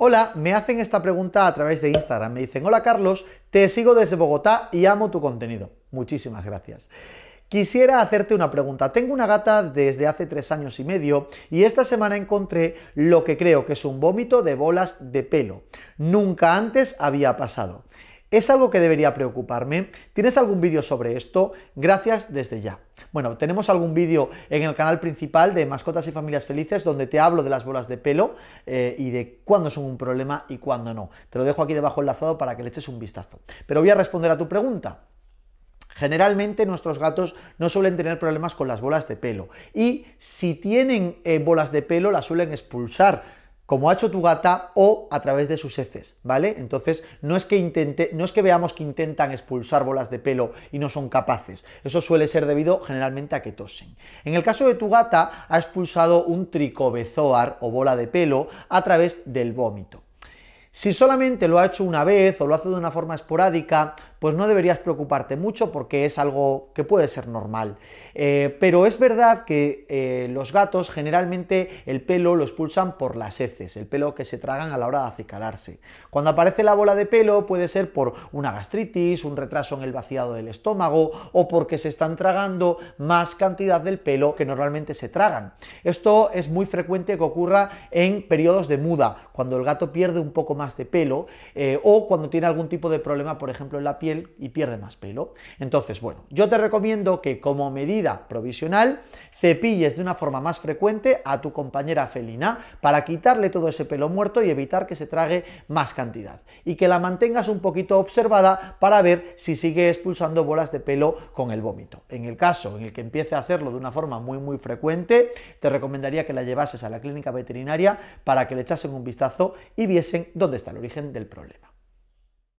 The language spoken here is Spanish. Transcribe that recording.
Hola, me hacen esta pregunta a través de Instagram. Me dicen, hola Carlos, te sigo desde Bogotá y amo tu contenido. Muchísimas gracias. Quisiera hacerte una pregunta. Tengo una gata desde hace tres años y medio y esta semana encontré lo que creo que es un vómito de bolas de pelo. Nunca antes había pasado. ¿Es algo que debería preocuparme? ¿Tienes algún vídeo sobre esto? Gracias desde ya. Bueno, tenemos algún vídeo en el canal principal de Mascotas y Familias Felices donde te hablo de las bolas de pelo eh, y de cuándo son un problema y cuándo no. Te lo dejo aquí debajo enlazado para que le eches un vistazo. Pero voy a responder a tu pregunta. Generalmente nuestros gatos no suelen tener problemas con las bolas de pelo y si tienen eh, bolas de pelo las suelen expulsar como ha hecho tu gata o a través de sus heces, ¿vale? Entonces, no es que intente, no es que veamos que intentan expulsar bolas de pelo y no son capaces. Eso suele ser debido generalmente a que tosen. En el caso de tu gata, ha expulsado un tricobezoar o bola de pelo a través del vómito. Si solamente lo ha hecho una vez o lo hace de una forma esporádica, pues no deberías preocuparte mucho porque es algo que puede ser normal. Eh, pero es verdad que eh, los gatos generalmente el pelo lo expulsan por las heces, el pelo que se tragan a la hora de acicalarse. Cuando aparece la bola de pelo puede ser por una gastritis, un retraso en el vaciado del estómago o porque se están tragando más cantidad del pelo que normalmente se tragan. Esto es muy frecuente que ocurra en periodos de muda, cuando el gato pierde un poco más de pelo eh, o cuando tiene algún tipo de problema, por ejemplo, en la piel y pierde más pelo. Entonces, bueno, yo te recomiendo que como medida provisional cepilles de una forma más frecuente a tu compañera felina para quitarle todo ese pelo muerto y evitar que se trague más cantidad. Y que la mantengas un poquito observada para ver si sigue expulsando bolas de pelo con el vómito. En el caso en el que empiece a hacerlo de una forma muy muy frecuente, te recomendaría que la llevases a la clínica veterinaria para que le echasen un vistazo y viesen dónde está el origen del problema.